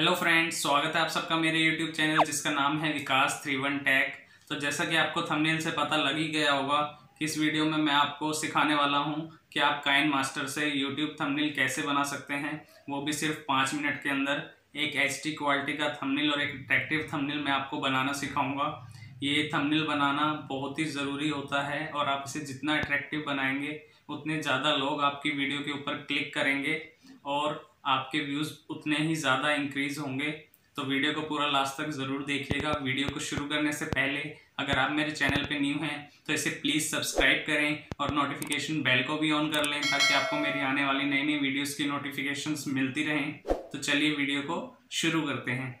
hello friends स्वागत है आप सबका मेरे यूट्यूब चैनल जिसका नाम है विकास थ्री वन टैक तो जैसा कि आपको थंबनेल से पता लग ही गया होगा कि इस वीडियो में मैं आपको सिखाने वाला हूं कि आप काइन मास्टर से यूट्यूब थंबनेल कैसे बना सकते हैं वो भी सिर्फ पाँच मिनट के अंदर एक एच क्वालिटी का थमनिल और एक अट्रैक्टिव थमनिल मैं आपको बनाना सिखाऊँगा ये थमनिल बनाना बहुत ही ज़रूरी होता है और आप इसे जितना अट्रैक्टिव बनाएंगे उतने ज़्यादा लोग आपकी वीडियो के ऊपर क्लिक करेंगे और आपके व्यूज़ उतने ही ज़्यादा इंक्रीज होंगे तो वीडियो को पूरा लास्ट तक ज़रूर देखिएगा वीडियो को शुरू करने से पहले अगर आप मेरे चैनल पे न्यू हैं तो इसे प्लीज़ सब्सक्राइब करें और नोटिफिकेशन बेल को भी ऑन कर लें ताकि आपको मेरी आने वाली नई नई वीडियोस की नोटिफिकेशंस मिलती रहें तो चलिए वीडियो को शुरू करते हैं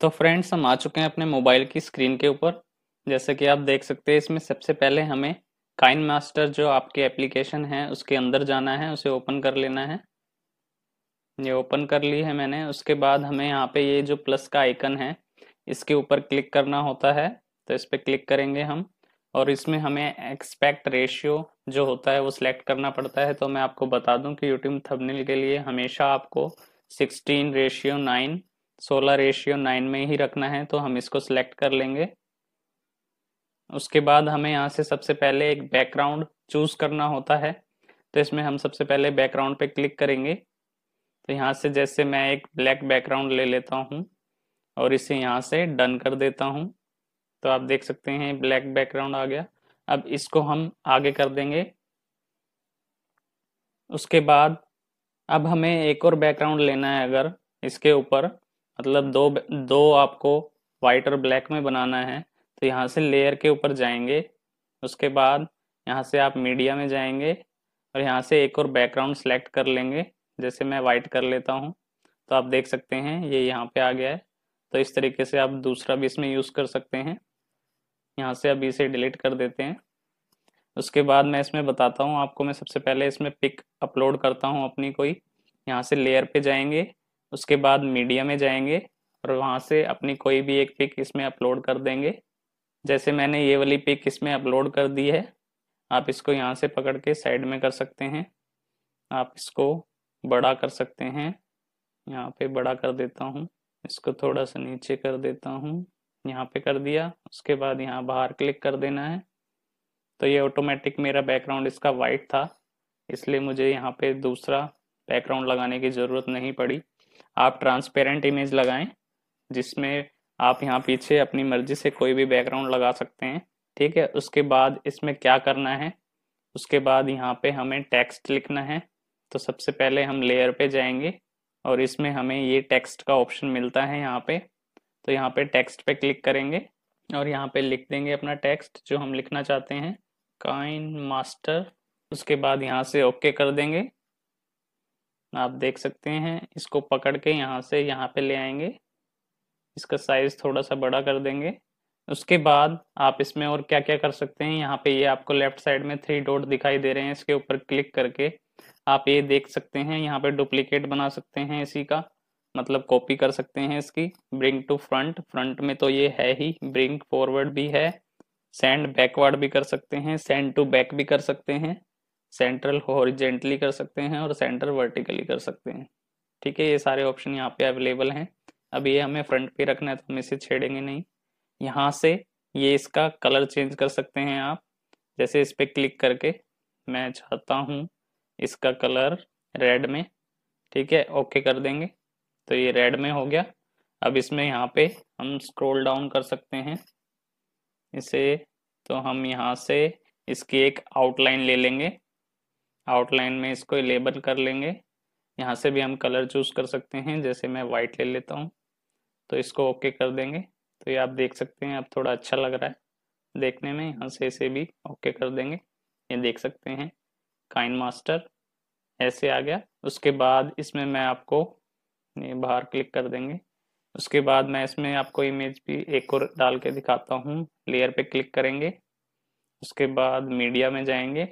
तो फ्रेंड्स हम आ चुके हैं अपने मोबाइल की स्क्रीन के ऊपर जैसे कि आप देख सकते हैं इसमें सबसे पहले हमें काइन मास्टर जो आपकी एप्लीकेशन है उसके अंदर जाना है उसे ओपन कर लेना है ये ओपन कर ली है मैंने उसके बाद हमें यहाँ पे ये जो प्लस का आइकन है इसके ऊपर क्लिक करना होता है तो इस पर क्लिक करेंगे हम और इसमें हमें एक्सपेक्ट रेशियो जो होता है वो सिलेक्ट करना पड़ता है तो मैं आपको बता दूं कि यूट्यूब थंबनेल के लिए हमेशा आपको 16 रेशियो नाइन सोलह रेशियो नाइन में ही रखना है तो हम इसको सिलेक्ट कर लेंगे उसके बाद हमें यहाँ से सबसे पहले एक बैकग्राउंड चूज करना होता है तो इसमें हम सबसे पहले बैकग्राउंड पे क्लिक करेंगे तो यहाँ से जैसे मैं एक ब्लैक बैकग्राउंड ले लेता हूँ और इसे यहाँ से डन कर देता हूँ तो आप देख सकते हैं ब्लैक बैकग्राउंड आ गया अब इसको हम आगे कर देंगे उसके बाद अब हमें एक और बैकग्राउंड लेना है अगर इसके ऊपर मतलब दो दो आपको वाइट और ब्लैक में बनाना है तो यहाँ से लेयर के ऊपर जाएंगे उसके बाद यहाँ से आप मीडिया में जाएंगे और यहाँ से एक और बैकग्राउंड सेलेक्ट कर लेंगे जैसे मैं वाइट कर लेता हूँ तो आप देख सकते हैं ये यह यहाँ पे आ गया है तो इस तरीके से आप दूसरा भी इसमें यूज़ कर सकते हैं यहाँ से आप इसे डिलीट कर देते हैं उसके बाद मैं इसमें बताता हूँ आपको मैं सबसे पहले इसमें पिक अपलोड करता हूँ अपनी कोई यहाँ से लेयर पे जाएंगे उसके बाद मीडिया में जाएंगे और वहाँ से अपनी कोई भी एक पिक इसमें अपलोड कर देंगे जैसे मैंने ये वाली पिक इसमें अपलोड कर दी है आप इसको यहाँ से पकड़ के साइड में कर सकते हैं आप इसको बड़ा कर सकते हैं यहाँ पे बड़ा कर देता हूँ इसको थोड़ा सा नीचे कर देता हूँ यहाँ पे कर दिया उसके बाद यहाँ बाहर क्लिक कर देना है तो ये ऑटोमेटिक मेरा बैकग्राउंड इसका वाइट था इसलिए मुझे यहाँ पे दूसरा बैकग्राउंड लगाने की ज़रूरत नहीं पड़ी आप ट्रांसपेरेंट इमेज लगाएं जिसमें आप यहाँ पीछे अपनी मर्जी से कोई भी बैकग्राउंड लगा सकते हैं ठीक है उसके बाद इसमें क्या करना है उसके बाद यहाँ पे हमें टेक्स्ट लिखना है तो सबसे पहले हम लेयर पे जाएंगे और इसमें हमें ये टेक्स्ट का ऑप्शन मिलता है यहाँ पे तो यहाँ पे टेक्स्ट पे क्लिक करेंगे और यहाँ पे लिख देंगे अपना टेक्स्ट जो हम लिखना चाहते हैं काइन मास्टर उसके बाद यहाँ से ओके कर देंगे आप देख सकते हैं इसको पकड़ के यहाँ से यहाँ पे ले आएंगे इसका साइज थोड़ा सा बड़ा कर देंगे उसके बाद आप इसमें और क्या क्या कर सकते हैं यहाँ पे ये यह आपको लेफ्ट साइड में थ्री डॉट दिखाई दे रहे हैं इसके ऊपर क्लिक करके आप ये देख सकते हैं यहाँ पे डुप्लीकेट बना सकते हैं इसी का मतलब कॉपी कर सकते हैं इसकी ब्रिंग टू फ्रंट फ्रंट में तो ये है ही ब्रिंग फॉरवर्ड भी है सेंड बैकवर्ड भी कर सकते हैं सेंड टू बैक भी कर सकते हैं सेंट्रल हॉरिजेंटली कर सकते हैं और सेंटर वर्टिकली कर सकते हैं ठीक है ये सारे ऑप्शन यहाँ पे अवेलेबल हैं अब ये हमें फ्रंट पे रखना है तो हम इसे छेड़ेंगे नहीं यहाँ से ये इसका कलर चेंज कर सकते हैं आप जैसे इस पर क्लिक करके मैं चाहता हूँ इसका कलर रेड में ठीक है ओके कर देंगे तो ये रेड में हो गया अब इसमें यहाँ पे हम स्क्रोल डाउन कर सकते हैं इसे तो हम यहाँ से इसकी एक आउटलाइन ले लेंगे आउटलाइन में इसको लेबल कर लेंगे यहाँ से भी हम कलर चूज कर सकते हैं जैसे मैं वाइट ले लेता हूँ तो इसको ओके कर देंगे तो ये आप देख सकते हैं अब थोड़ा अच्छा लग रहा है देखने में यहाँ से इसे भी ओके कर देंगे ये देख सकते हैं काइन मास्टर ऐसे आ गया उसके बाद इसमें मैं आपको ये बाहर क्लिक कर देंगे उसके बाद मैं इसमें आपको इमेज भी एक और डाल के दिखाता हूँ लेयर पे क्लिक करेंगे उसके बाद मीडिया में जाएंगे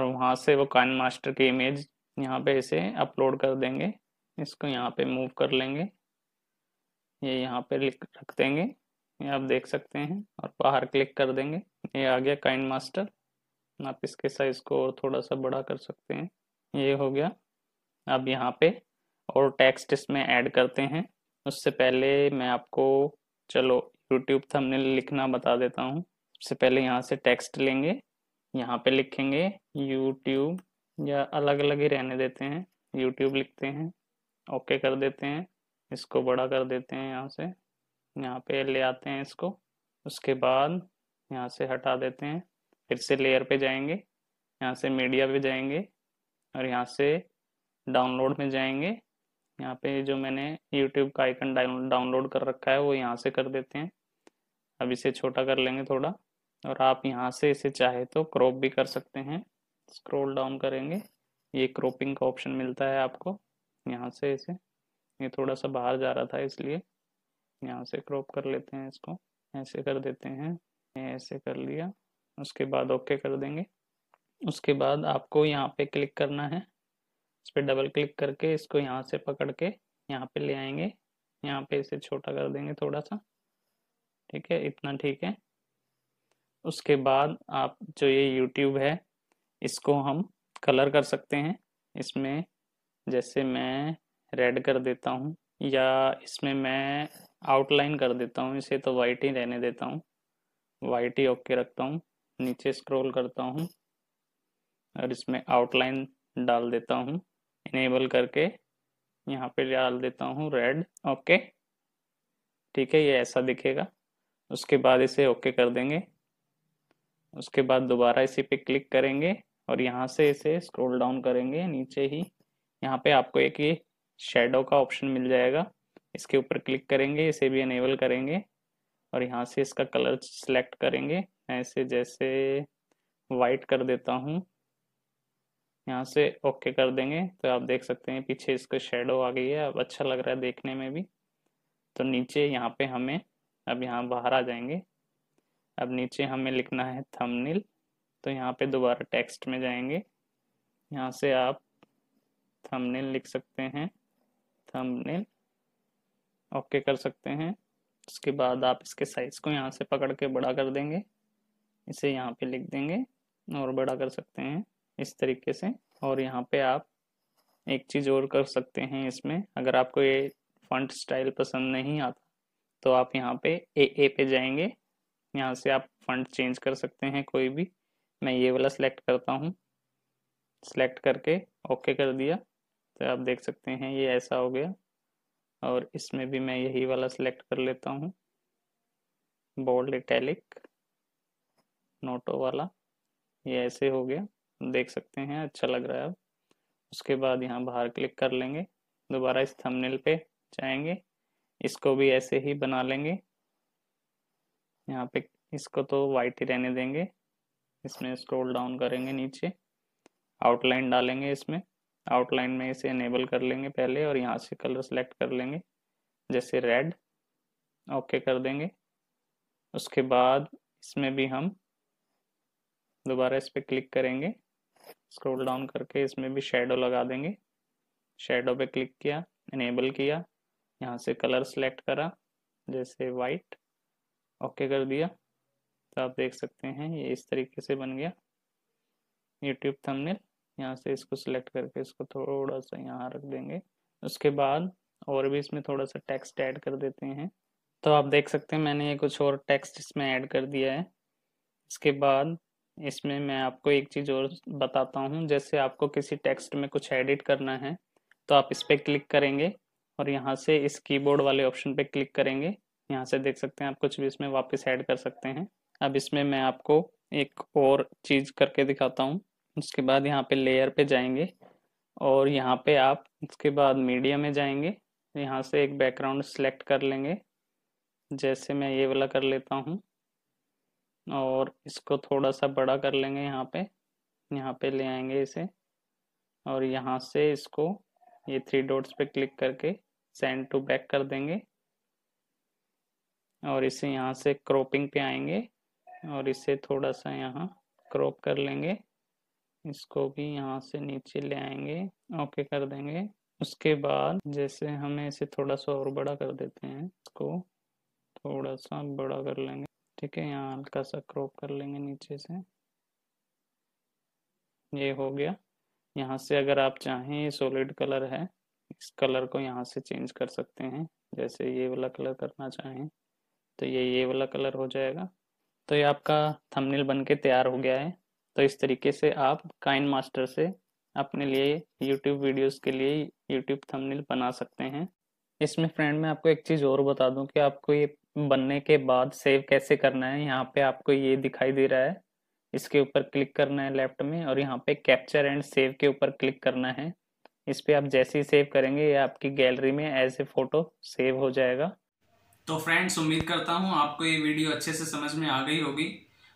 और वहाँ से वो कान मास्टर की इमेज यहाँ पे इसे अपलोड कर देंगे इसको यहाँ पे मूव कर लेंगे ये यहाँ पे लिख रख देंगे ये आप देख सकते हैं और बाहर क्लिक कर देंगे ये आ गया काइंड मास्टर आप इसके साइज को और थोड़ा सा बड़ा कर सकते हैं ये हो गया अब यहाँ पे और टेक्स्ट इसमें ऐड करते हैं उससे पहले मैं आपको चलो यूट्यूब थंबनेल लिखना बता देता हूँ सबसे पहले यहाँ से टेक्स्ट लेंगे यहाँ पे लिखेंगे यूट्यूब या अलग अलग ही रहने देते हैं यूट्यूब लिखते हैं ओके कर देते हैं इसको बड़ा कर देते हैं यहाँ से यहाँ पे ले आते हैं इसको उसके बाद यहाँ से हटा देते हैं फिर से लेयर पे जाएंगे यहाँ से मीडिया पे जाएंगे और यहाँ से डाउनलोड में जाएंगे यहाँ पे जो मैंने यूट्यूब का आइकन डाउनलोड कर रखा है वो यहाँ से कर देते हैं अब इसे छोटा कर लेंगे थोड़ा और आप यहाँ से इसे चाहे तो क्रॉप भी कर सकते हैं स्क्रॉल डाउन करेंगे ये क्रॉपिंग का ऑप्शन मिलता है आपको यहाँ से इसे ये थोड़ा सा बाहर जा रहा था इसलिए यहाँ से क्रॉप कर लेते हैं इसको ऐसे कर देते हैं ऐसे कर लिया उसके बाद ओके कर देंगे उसके बाद आपको यहाँ पे क्लिक करना है इस पर डबल क्लिक करके इसको यहाँ से पकड़ के यहाँ पे ले आएंगे यहाँ पे इसे छोटा कर देंगे थोड़ा सा ठीक है इतना ठीक है उसके बाद आप जो ये यूट्यूब है इसको हम कलर कर सकते हैं इसमें जैसे मैं रेड कर देता हूँ या इसमें मैं आउटलाइन कर देता हूँ इसे तो वाइट ही रहने देता हूँ वाइट ही ओके रखता हूँ नीचे स्क्रॉल करता हूँ और इसमें आउटलाइन डाल देता हूँ इनेबल करके यहाँ पे डाल देता हूँ रेड ओके ठीक है ये ऐसा दिखेगा उसके बाद इसे ओके कर देंगे उसके बाद दोबारा इसी पे क्लिक करेंगे और यहाँ से इसे स्क्रॉल डाउन करेंगे नीचे ही यहाँ पे आपको एक ये शेडो का ऑप्शन मिल जाएगा इसके ऊपर क्लिक करेंगे इसे भी इनेबल करेंगे और यहाँ से इसका कलर सिलेक्ट करेंगे मैं इसे जैसे वाइट कर देता हूँ यहाँ से ओके कर देंगे तो आप देख सकते हैं पीछे इसका शेडो आ गई है अब अच्छा लग रहा है देखने में भी तो नीचे यहाँ पे हमें अब यहाँ बाहर आ जाएंगे अब नीचे हमें लिखना है थंबनेल तो यहाँ पे दोबारा टेक्स्ट में जाएंगे यहाँ से आप थंबनेल लिख सकते हैं थंबनेल ओके कर सकते हैं उसके बाद आप इसके साइज़ को यहाँ से पकड़ के बड़ा कर देंगे इसे यहाँ पे लिख देंगे और बड़ा कर सकते हैं इस तरीके से और यहाँ पे आप एक चीज़ और कर सकते हैं इसमें अगर आपको ये फंट स्टाइल पसंद नहीं आता तो आप यहाँ पे ए ए पे जाएंगे यहाँ से आप फंड चेंज कर सकते हैं कोई भी मैं ये वाला सेलेक्ट करता हूँ सेलेक्ट करके ओके कर दिया तो आप देख सकते हैं ये ऐसा हो गया और इसमें भी मैं यही वाला सेलेक्ट कर लेता हूँ बोल्ड इटैलिक नोटो वाला ये ऐसे हो गया देख सकते हैं अच्छा लग रहा है अब उसके बाद यहाँ बाहर क्लिक कर लेंगे दोबारा इस थंबनेल पे जाएंगे इसको भी ऐसे ही बना लेंगे यहाँ पे इसको तो वाइट ही रहने देंगे इसमें स्क्रोल डाउन करेंगे नीचे आउटलाइन डालेंगे इसमें आउटलाइन में इसे इनेबल कर लेंगे पहले और यहाँ से कलर सेलेक्ट कर लेंगे जैसे रेड ओके कर देंगे उसके बाद इसमें भी हम दोबारा इस पर क्लिक करेंगे स्क्रोल डाउन करके इसमें भी शेडो लगा देंगे शेडो पे क्लिक किया इनेबल किया यहाँ से कलर सेलेक्ट करा जैसे वाइट ओके कर दिया तो आप देख सकते हैं ये इस तरीके से बन गया यूट्यूब थंबनेल यहाँ से इसको सिलेक्ट करके इसको थोड़ा सा यहाँ रख देंगे उसके बाद और भी इसमें थोड़ा सा टेक्स्ट ऐड कर देते हैं तो आप देख सकते हैं मैंने ये कुछ और टेक्स्ट इसमें ऐड कर दिया है इसके बाद इसमें मैं आपको एक चीज़ और बताता हूँ जैसे आपको किसी टेक्स्ट में कुछ एडिट करना है तो आप इस पर क्लिक करेंगे और यहाँ से इस कीबोर्ड वाले ऑप्शन पर क्लिक करेंगे यहाँ से देख सकते हैं आप कुछ भी इसमें वापस ऐड कर सकते हैं अब इसमें मैं आपको एक और चीज़ करके दिखाता हूँ उसके बाद यहाँ पे लेयर पे जाएंगे और यहाँ पे आप उसके बाद मीडिया में जाएंगे यहाँ से एक बैकग्राउंड सेलेक्ट कर लेंगे जैसे मैं ये वाला कर लेता हूँ और इसको थोड़ा सा बड़ा कर लेंगे यहाँ पे यहाँ पे ले आएंगे इसे और यहाँ से इसको ये थ्री डॉट्स पे क्लिक करके सेंड टू बैक कर देंगे और इसे यहाँ से क्रॉपिंग पे आएंगे और इसे थोड़ा सा यहाँ क्रॉप कर लेंगे इसको भी यहाँ से नीचे ले आएंगे ओके कर देंगे उसके बाद जैसे हमें इसे थोड़ा सा और बड़ा कर देते हैं इसको थोड़ा सा बड़ा कर लेंगे ठीक है यहाँ हल्का सा क्रॉप कर लेंगे नीचे से ये हो गया यहाँ से अगर आप चाहें ये सॉलिड कलर है इस कलर को यहाँ से चेंज कर सकते हैं जैसे ये वाला कलर करना चाहें तो ये ये वाला कलर हो जाएगा तो ये आपका थंबनेल बन के तैयार हो गया है तो इस तरीके से आप काइन मास्टर से अपने लिए यूट्यूब वीडियोस के लिए यूट्यूब थंबनेल बना सकते हैं इसमें फ्रेंड मैं आपको एक चीज़ और बता दूं कि आपको ये बनने के बाद सेव कैसे करना है यहाँ पे आपको ये दिखाई दे रहा है इसके ऊपर क्लिक करना है लेफ्ट में और यहाँ पे कैप्चर एंड सेव के ऊपर क्लिक करना है इस पर आप जैसे ही सेव करेंगे ये आपकी गैलरी में एज ए फ़ोटो सेव हो जाएगा तो फ्रेंड्स उम्मीद करता हूँ आपको ये वीडियो अच्छे से समझ में आ गई होगी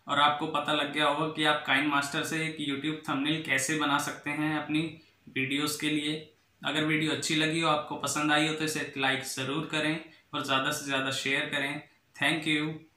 और आपको पता लग गया होगा कि आप काइन मास्टर से एक यूट्यूब थंबनेल कैसे बना सकते हैं अपनी वीडियोस के लिए अगर वीडियो अच्छी लगी हो आपको पसंद आई हो तो इसे लाइक ज़रूर करें और ज़्यादा से ज़्यादा शेयर करें थैंक यू